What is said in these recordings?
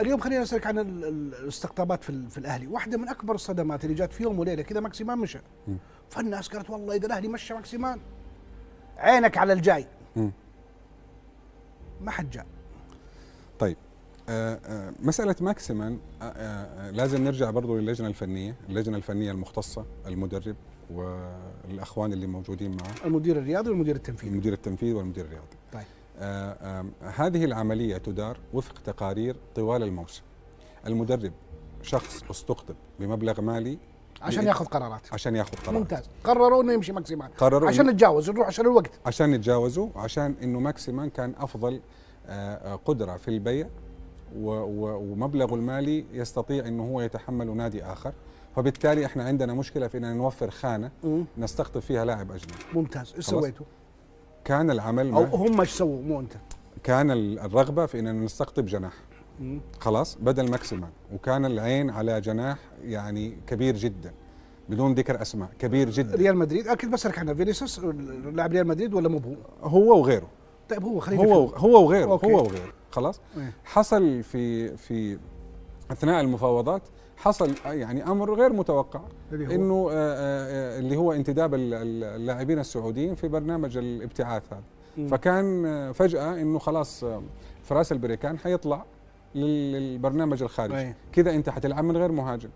اليوم خلينا اسالك عن الاستقطابات في, في الاهلي، واحده من اكبر الصدمات اللي جات في يوم وليله كذا ماكسيمان مشى. فالناس قالت والله اذا الاهلي مشى ماكسيمان عينك على الجاي. ما حد جاء. طيب آآ آه، آآ آه، مسألة ماكسيمان آه، لازم نرجع برضه للجنة الفنية اللجنة الفنية المختصة المدرب والأخوان اللي موجودين معه المدير الرياضي والمدير التنفيذي المدير التنفيذي والمدير الرياضي طيب آه، هذه العملية تدار وفق تقارير طوال الموسم المدرب شخص استقطب بمبلغ مالي عشان ياخذ قرارات عشان ياخذ قرارات ممتاز قرروا انه يمشي ماكسيمان قرروا عشان نتجاوز نروح عشان الوقت عشان نتجاوزه عشان انه ماكسيمان كان افضل آه، آه، قدره في البيع ومبلغه المالي يستطيع انه هو يتحمل نادي اخر فبالتالي احنا عندنا مشكله في ان نوفر خانه نستقطب فيها لاعب اجنبي ممتاز ايش سويتوا؟ كان العمل او هم ايش سووا مو انت كان الرغبه في ان نستقطب جناح خلاص بدل ماكسيمان وكان العين على جناح يعني كبير جدا بدون ذكر اسماء كبير جدا ريال مدريد اكيد بسالك عنه فينيسيوس لاعب ريال مدريد ولا مو هو؟ هو وغيره طيب هو خلينا هو هو وغيره أوكي. هو وغيره خلاص إيه. حصل في في اثناء المفاوضات حصل يعني امر غير متوقع انه آه، آه، اللي هو انتداب اللاعبين السعوديين في برنامج الابتعاث هذا فكان آه، فجاه انه خلاص فراس البريكان حيطلع للبرنامج الخارجي كذا انت حتلعب من غير مهاجم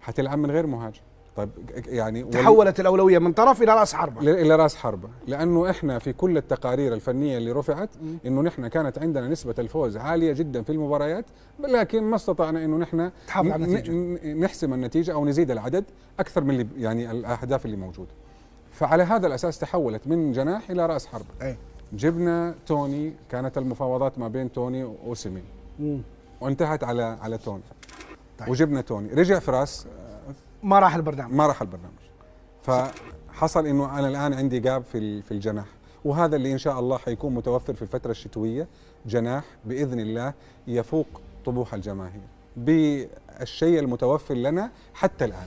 حتلعب من غير مهاجم طيب يعني تحولت الاولويه من طرف الى راس حربه الى راس حربه لانه احنا في كل التقارير الفنيه اللي رفعت انه نحن كانت عندنا نسبه الفوز عاليه جدا في المباريات لكن ما استطعنا انه نحن تحافظ على النتيجه نحسم النتيجه او نزيد العدد اكثر من اللي يعني الاهداف اللي موجوده فعلى هذا الاساس تحولت من جناح الى راس حربه أي. جبنا توني كانت المفاوضات ما بين توني واوسيمين وانتهت على على توني طيب. وجبنا توني رجع فراس ما راح البرنامج ما راح البرنامج فحصل انه انا الان عندي جاب في في الجناح وهذا اللي ان شاء الله حيكون متوفر في الفتره الشتويه جناح باذن الله يفوق طموح الجماهير بالشيء المتوفر لنا حتى الان